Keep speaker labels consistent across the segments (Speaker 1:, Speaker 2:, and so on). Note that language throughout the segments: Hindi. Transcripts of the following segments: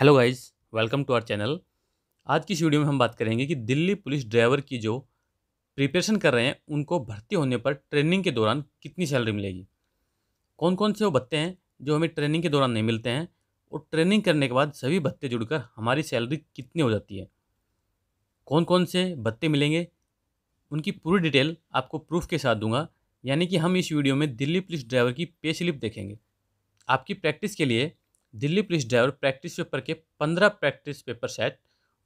Speaker 1: hello guys welcome to our channel आज की इस वीडियो में हम बात करेंगे कि दिल्ली पुलिस ड्राइवर की जो प्रिपरेशन कर रहे हैं उनको भर्ती होने पर ट्रेनिंग के दौरान कितनी सैलरी मिलेगी कौन कौन से वो भत्ते हैं जो हमें ट्रेनिंग के दौरान नहीं मिलते हैं और ट्रेनिंग करने के बाद सभी भत्ते जुड़कर हमारी सैलरी कितनी हो जाती है कौन कौन से भत्ते मिलेंगे उनकी पूरी डिटेल आपको प्रूफ के साथ दूंगा यानी कि हम इस वीडियो में दिल्ली पुलिस ड्राइवर की पे स्लिप देखेंगे आपकी प्रैक्टिस के लिए Delhi police driver practice paper के पंद्रह प्रैक्टिस पेपर सेट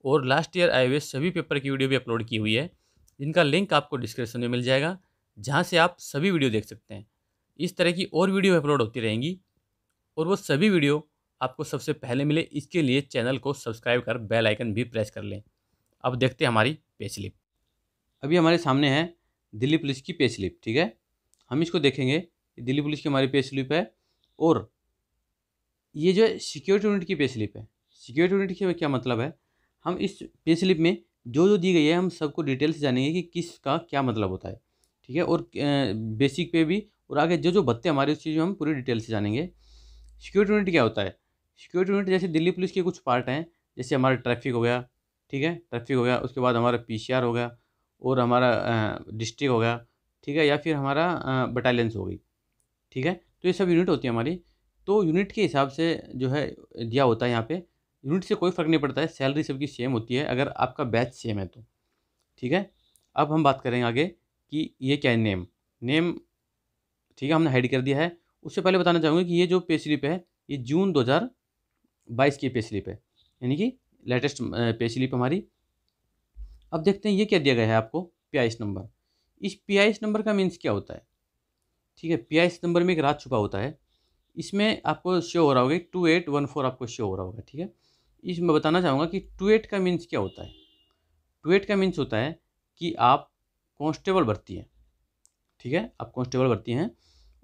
Speaker 1: और लास्ट ईयर आए हुए सभी पेपर की वीडियो भी अपलोड की हुई है जिनका लिंक आपको डिस्क्रिप्शन में मिल जाएगा जहाँ से आप सभी वीडियो देख सकते हैं इस तरह की और वीडियो अपलोड होती रहेंगी और वो सभी वीडियो आपको सबसे पहले मिले इसके लिए चैनल को सब्सक्राइब कर बेल आइकन भी प्रेस कर लें अब देखते हैं हमारी पे स्लिप अभी हमारे सामने है दिल्ली पुलिस की पे स्लिप ठीक है हम इसको देखेंगे दिल्ली पुलिस की हमारी पे स्लिप है और ये जो सिक्योरिटी यूनिट की पे स्लिप है सिक्योरिटी यूनिट के क्या मतलब है हम इस पे स्लिप में जो जो दी गई है हम सबको डिटेल से जानेंगे कि किसका क्या मतलब होता है ठीक है और बेसिक पे भी और आगे जो जो भत्ते हमारे उस चीज़ में हम पूरी डिटेल से जानेंगे सिक्योरिटी यूनिट क्या होता है सिक्योरिटी यूनिट जैसे दिल्ली पुलिस के कुछ पार्ट हैं जैसे हमारा ट्रैफिक हो गया ठीक है ट्रैफिक हो गया उसके बाद हमारा पी हो गया और हमारा डिस्ट्रिक्ट हो गया ठीक है या फिर हमारा बटालियंस हो गई ठीक है तो ये सब यूनिट होती है हमारी तो यूनिट के हिसाब से जो है दिया होता है यहाँ पे यूनिट से कोई फ़र्क नहीं पड़ता है सैलरी सबकी सेम होती है अगर आपका बैच सेम है तो ठीक है अब हम बात करेंगे आगे कि ये क्या है नेम नेम ठीक है हमने हाइड कर दिया है उससे पहले बताना चाहूँगी कि ये जो पे स्लिप है ये जून 2022 की पे स्लिप है यानी कि लेटेस्ट पे स्लिप हमारी अब देखते हैं ये क्या दिया गया है आपको पी नंबर इस पी नंबर का मीन्स क्या होता है ठीक है पी नंबर में एक रात छुपा होता है इसमें आपको शो हो रहा होगा टू एट वन फोर आपको शो हो रहा होगा ठीक है इसमें बताना चाहूँगा कि टू एट का मीन्स क्या होता है टू एट का मीन्स होता है कि आप कॉन्स्टेबल भर्ती हैं ठीक है आप कॉन्स्टेबल भर्ती हैं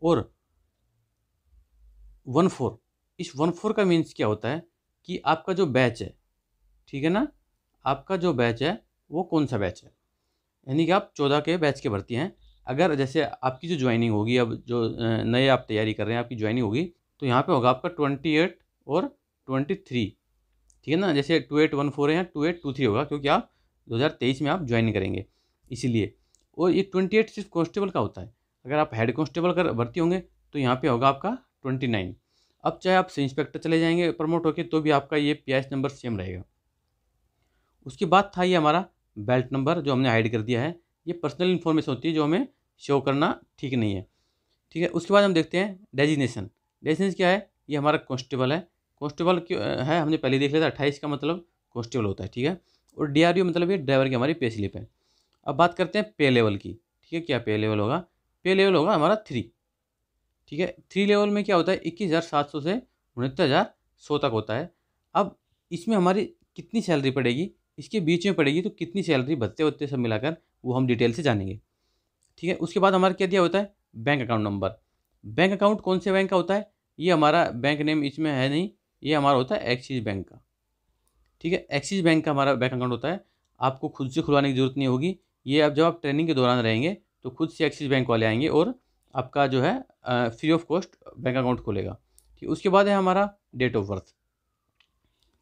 Speaker 1: और वन फोर इस वन फोर का मीन्स क्या होता है कि आपका जो बैच है ठीक है ना आपका जो बैच है वो कौन सा बैच है यानी कि आप चौदह के बैच के भर्ती हैं अगर जैसे आपकी जो ज्वाइनिंग होगी अब जो नए आप तैयारी कर रहे हैं आपकी ज्वाइनिंग होगी तो यहाँ पे होगा आपका ट्वेंटी एट और ट्वेंटी थ्री ठीक है ना जैसे टू एट वन फोर है या टू एट टू थ्री होगा क्योंकि आप दो हज़ार तेईस में आप ज्वाइन करेंगे इसीलिए और ये ट्वेंटी एट सिर्फ कॉन्स्टेबल का होता है अगर आप हेड कॉन्स्टेबल अगर भर्ती होंगे तो यहाँ पर होगा आपका ट्वेंटी नाइन अब चाहे आप सब इंस्पेक्टर चले जाएंगे प्रमोट होकर तो भी आपका ये पी नंबर सेम रहेगा उसके बाद था ये हमारा बेल्ट नंबर जो हमने हाइड कर दिया है ये पर्सनल इन्फॉर्मेशन होती है जो हमें शो करना ठीक नहीं है ठीक है उसके बाद हम देखते हैं डेजिनेशन डेजिनेशन क्या है ये हमारा कॉन्स्टेबल है कॉन्स्टेबल क्यों है हमने पहले देख लिया था अट्ठाईस का मतलब कॉन्स्टेबल होता है ठीक है और डी मतलब ये ड्राइवर की हमारी पे स्लिप है अब बात करते हैं पे लेवल की ठीक है क्या पे लेवल होगा पे लेवल होगा हमारा थ्री ठीक है थ्री लेवल में क्या होता है इक्कीस हज़ार सात सौ से उनहत्तर हज़ार सौ तक होता है अब इसमें हमारी कितनी सैलरी पड़ेगी इसके बीच में पड़ेगी तो कितनी सैलरी भत्ते वत्ते सब मिलाकर वो हम डिटेल से जानेंगे ठीक है उसके बाद हमारा क्या दिया होता है bank account number bank account कौन से बैंक का होता है ये हमारा बैंक नेम इसमें है नहीं ये हमारा होता है एक्सिस बैंक का ठीक है एक्सिस बैंक का हमारा बैंक अकाउंट होता है आपको खुद से खुलवाने की ज़रूरत नहीं होगी ये आप जब आप ट्रेनिंग के दौरान रहेंगे तो खुद से एक्सिस बैंक वाले आएंगे और आपका जो है free of cost bank account खोलेगा ठीक उसके बाद है हमारा डेट ऑफ बर्थ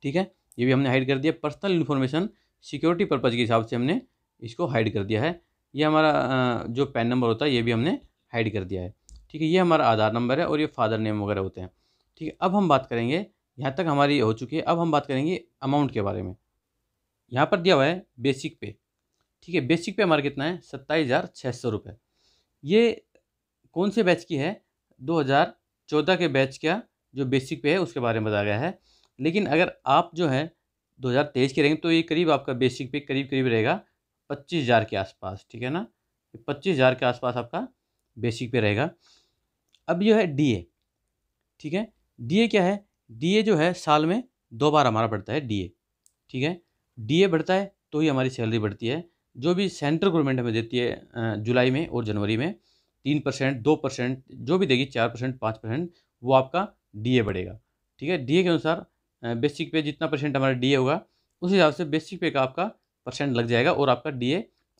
Speaker 1: ठीक है ये भी हमने हाइड कर दिया पर्सनल इन्फॉर्मेशन सिक्योरिटी पर्पज़ के हिसाब से हमने इसको हाइड कर दिया है ये हमारा जो पैन नंबर होता है ये भी हमने हाइड कर दिया है ठीक है ये हमारा आधार नंबर है और ये फादर नेम वगैरह होते हैं ठीक है अब हम बात करेंगे यहाँ तक हमारी हो चुकी है अब हम बात करेंगे अमाउंट के बारे में यहाँ पर दिया हुआ है बेसिक पे ठीक है बेसिक पे हमारा कितना है सत्ताईस हज़ार छः सौ रुपये ये कौन से बैच की है दो हज़ार चौदह के बैच का जो बेसिक पे है उसके बारे में बताया गया है लेकिन अगर आप जो है दो हज़ार तेईस के रहेंगे तो ये करीब आपका बेसिक पे करीब करीब रहेगा पच्चीस हज़ार के आसपास ठीक है ना पच्चीस हज़ार के आसपास आपका बेसिक पे रहेगा अब जो है डीए ठीक है डीए क्या है डीए जो है साल में दो बार हमारा बढ़ता है डीए ठीक है डीए बढ़ता है तो ही हमारी सैलरी बढ़ती है जो भी सेंट्रल गवर्नमेंट हमें देती है जुलाई में और जनवरी में तीन परसेंट दो परसेंट जो भी देगी चार परसेंट पाँच परसेंट वो आपका डीए बढ़ेगा ठीक है डीए के अनुसार बेसिक पे जितना परसेंट हमारा डीए होगा उस हिसाब से बेसिक पे का आपका परसेंट लग जाएगा और आपका डी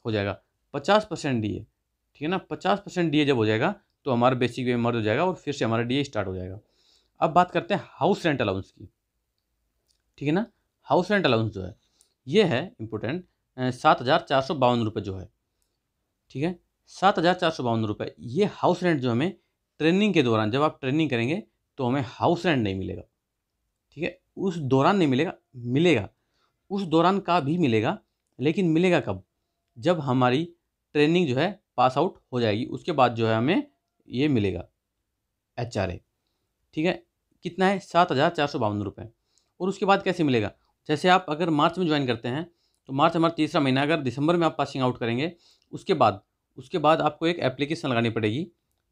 Speaker 1: हो जाएगा पचास परसेंट डी ठीक है ना पचास परसेंट डी जब हो जाएगा तो हमारा बेसिक वे मर्ज हो जाएगा और फिर से हमारा डी स्टार्ट हो जाएगा अब बात करते हैं हाउस रेंट अलाउंस की ठीक है ना हाउस रेंट अलाउंस जो है ये है इम्पोर्टेंट सात हज़ार चार सौ बावन रुपये जो है ठीक है सात हज़ार चार सौ बावन रुपये ये हाउस रेंट जो हमें ट्रेनिंग के दौरान जब आप ट्रेनिंग करेंगे तो हमें हाउस रेंट नहीं मिलेगा ठीक है उस दौरान नहीं मिलेगा मिलेगा उस दौरान का भी मिलेगा लेकिन मिलेगा कब जब हमारी ट्रेनिंग जो है पास आउट हो जाएगी उसके बाद जो है हमें ये मिलेगा एच आर ए ठीक है कितना है सात हज़ार चार सौ बावन रुपये और उसके बाद कैसे मिलेगा जैसे आप अगर मार्च में ज्वाइन करते हैं तो मार्च हमारा तीसरा महीना अगर दिसंबर में आप पासिंग आउट करेंगे उसके बाद उसके बाद आपको एक एप्लीकेशन लगानी पड़ेगी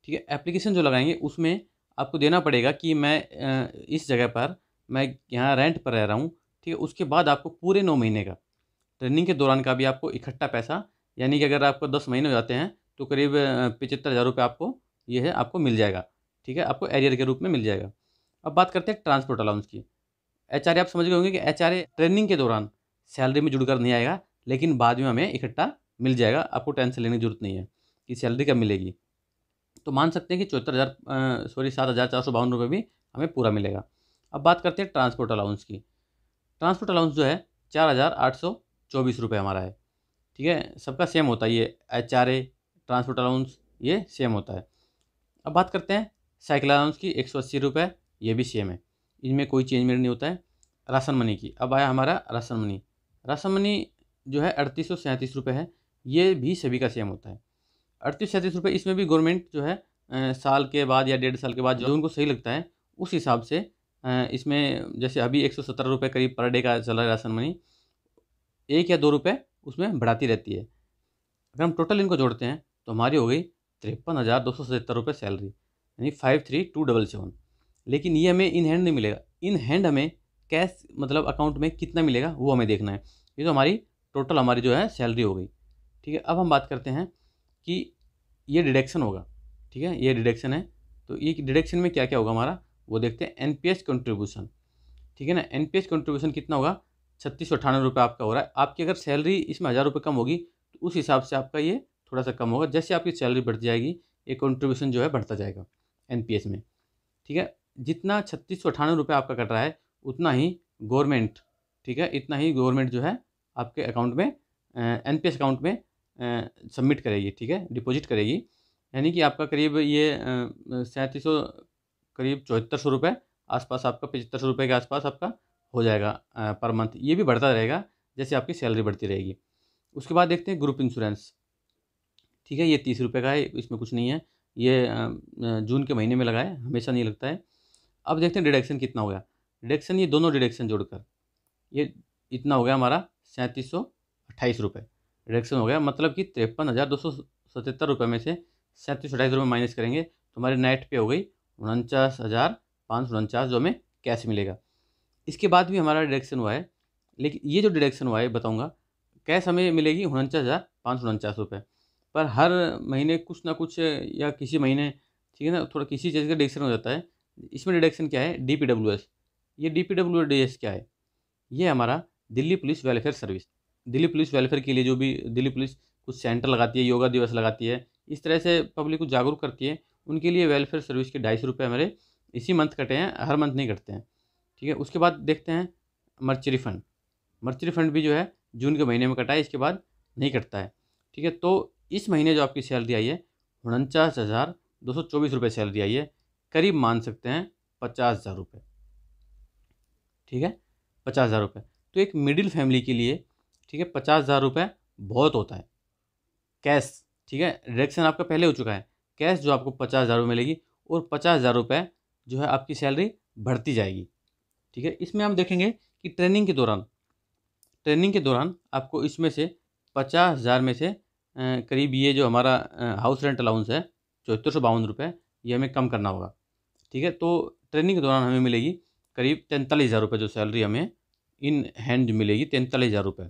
Speaker 1: ठीक है एप्लीकेशन जो लगाएंगे उसमें आपको देना पड़ेगा कि मैं इस जगह पर मैं यहाँ रेंट पर रह रहा हूँ ठीक है उसके बाद आपको पूरे नौ महीने का रनिंग के दौरान का भी आपको इकट्ठा पैसा यानी कि अगर आपको दस महीने हो जाते हैं तो करीब पचहत्तर हज़ार रुपये आपको ये है आपको मिल जाएगा ठीक है आपको एरियर के रूप में मिल जाएगा अब बात करते हैं ट्रांसपोर्ट अलाउंस की एच आप समझ गए होंगे कि एच ट्रेनिंग के दौरान सैलरी में जुड़कर नहीं आएगा लेकिन बाद में हमें इकट्ठा मिल जाएगा आपको टेंशन लेने की जरूरत नहीं है कि सैलरी कब मिलेगी तो मान सकते हैं कि चौहत्तर हज़ार सॉरी सात हज़ार चार सौ बावन रुपये भी हमें पूरा मिलेगा अब बात करते हैं ट्रांसपोर्ट अलाउंस की ट्रांसपोर्ट अलाउंस जो है चार हज़ार आठ सौ चौबीस रुपये हमारा है ठीक है सबका सेम होता है ये H R A transport allowance ये सेम होता है अब बात करते हैं साइकिल अलाउंस की एक सौ अस्सी रुपये ये भी सेम है इनमें कोई चेंजमेंट नहीं होता है राशन मनी की अब आया हमारा राशन मनी राशन मनी जो है अड़तीस सौ सैंतीस रुपये है ये भी सभी का सेम होता है अड़तीस सैंतीस रुपये इसमें भी गवर्नमेंट जो है साल के बाद या डेढ़ साल के बाद जो उनको सही लगता है उस हिसाब से इसमें जैसे अभी एक सौ सत्रह रुपये करीब पर डे का चल रहा है राशन मनी एक या दो रुपये उसमें बढ़ाती रहती है अगर हम टोटल इनको जोड़ते हैं तो हमारी हो गई तिरपन हज़ार दो सौ सतहत्तर रुपये सैलरी यानी five three two double seven लेकिन ये हमें इन हैंड नहीं मिलेगा इन हैंड हमें कैश मतलब अकाउंट में कितना मिलेगा वो हमें देखना है ये तो हमारी टोटल हमारी जो है सैलरी हो गई ठीक है अब हम बात करते हैं कि ये डिडक्शन होगा ठीक है ये डिडक्शन है तो ये डिडक्शन में क्या क्या होगा हमारा वो देखते हैं एन पी एस कंट्रीब्यूशन ठीक है ना एन पी एस कंट्रीब्यूशन कितना होगा छत्तीस सौ अठानवे रुपये आपका हो रहा है आपकी अगर सैलरी इसमें हज़ार रुपये कम होगी तो उस हिसाब से आपका ये थोड़ा सा कम होगा जैसे आपकी सैलरी बढ़ती जाएगी ये कंट्रीब्यूशन जो है बढ़ता जाएगा एन में ठीक है जितना छत्तीस सौ अठानवे रुपये आपका कट रहा है उतना ही गवर्नमेंट ठीक है इतना ही गवर्नमेंट जो है आपके अकाउंट में एन अकाउंट में सबमिट करेगी ठीक है डिपोजिट करेगी यानी कि आपका करीब ये सैंतीस करीब चौहत्तर सौ रुपये आसपास आपका पचहत्तर सौ रुपये के आसपास आपका हो जाएगा पर मंथ ये भी बढ़ता रहेगा जैसे आपकी सैलरी बढ़ती रहेगी उसके बाद देखते हैं ग्रुप इंश्योरेंस ठीक है ये तीस रुपये का है इसमें कुछ नहीं है ये जून के महीने में लगा है हमेशा नहीं लगता है अब देखते हैं डिडक्शन कितना हो गया डिडक्शन ये दोनों डिडक्शन जोड़कर ये इतना हो गया हमारा सैंतीस सौ अट्ठाईस रुपये डिडक्शन हो गया मतलब कि तिरपन हज़ार दो सौ सतहत्तर रुपये में से सैंतीस सौ अट्ठाईस रुपये माइनस करेंगे तो हमारी नेट पे हो गई उनचास हज़ार पाँच सौ उनचास जो हमें कैश मिलेगा इसके बाद भी हमारा डिडक्शन हुआ है लेकिन ये जो डिडक्शन हुआ है बताऊँगा कैश हमें मिलेगी उनचास हज़ार पाँच सौ उनचास रुपये पर हर महीने कुछ ना कुछ या किसी महीने ठीक है ना थोड़ा किसी चीज़ का डिडक्शन हो जाता है इसमें डिडक्शन क्या है डी पी डब्ल्यू एस ये D P W D S क्या है ये हमारा Delhi police welfare service Delhi police welfare के लिए जो भी दिल्ली पुलिस कुछ सेंटर लगाती है योगा दिवस लगाती है इस तरह से पब्लिक को जागरूक करती है उनके लिए वेलफेयर सर्विस के ढाई सौ रुपये हमारे इसी मंथ कटे हैं हर मंथ नहीं कटते हैं ठीक है उसके बाद देखते हैं मर्चरी फंड मर्चरी फंड भी जो है जून के महीने में कटा है इसके बाद नहीं कटता है ठीक है तो इस महीने जो आपकी सैलरी आई है उनचास हज़ार दो सौ चौबीस रुपये सैलरी आई है करीब मान सकते हैं पचास हज़ार रुपये ठीक है पचास हज़ार रुपये तो एक मिडिल फैमिली के लिए ठीक है पचास हज़ार रुपये बहुत होता है कैश ठीक है डायरेक्शन आपका पहले हो चुका है कैश जो आपको पचास हज़ार रुपये मिलेगी और पचास हज़ार रुपये जो है आपकी सैलरी बढ़ती जाएगी ठीक है इसमें हम देखेंगे कि ट्रेनिंग के दौरान ट्रेनिंग के दौरान आपको इसमें से पचास हज़ार में से करीब ये जो हमारा हाउस रेंट अलाउंस है चौहत्तर सौ बावन रुपये ये हमें कम करना होगा ठीक है तो ट्रेनिंग के दौरान हमें मिलेगी करीब तैंतालीस हज़ार रुपये जो सैलरी हमें इन हैंड मिलेगी तैंतालीस हज़ार रुपये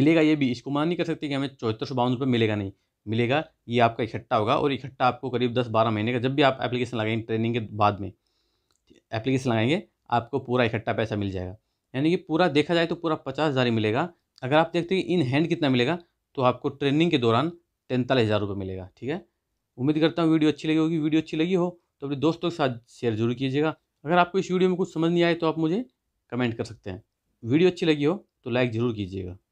Speaker 1: मिलेगा ये भी इसको मान नहीं कर सकते कि हमें चौहत्तर सौ बावन रुपये मिलेगा नहीं मिलेगा ये आपका इकट्ठा होगा और इकट्ठा आपको करीब दस बारह महीने का जब भी आप एप्लीकेशन लगाएंगे ट्रेनिंग के बाद में एप्लीकेशन लगाएंगे आपको पूरा इकट्ठा पैसा मिल जाएगा यानी कि पूरा देखा जाए तो पूरा पचास हज़ार ही मिलेगा अगर आप देखते हैं इन हैंड कितना मिलेगा तो आपको ट्रेनिंग के दौरान तैंतालीस हज़ार रुपये मिलेगा ठीक है उम्मीद करता हूँ वीडियो अच्छी लगी होगी वीडियो अच्छी लगी हो तो अपने दोस्तों के साथ शेयर जरूर कीजिएगा अगर आपको इस वीडियो में कुछ समझ नहीं आए तो आप मुझे कमेंट कर सकते हैं वीडियो अच्छी लगी हो तो लाइक ज़रूर कीजिएगा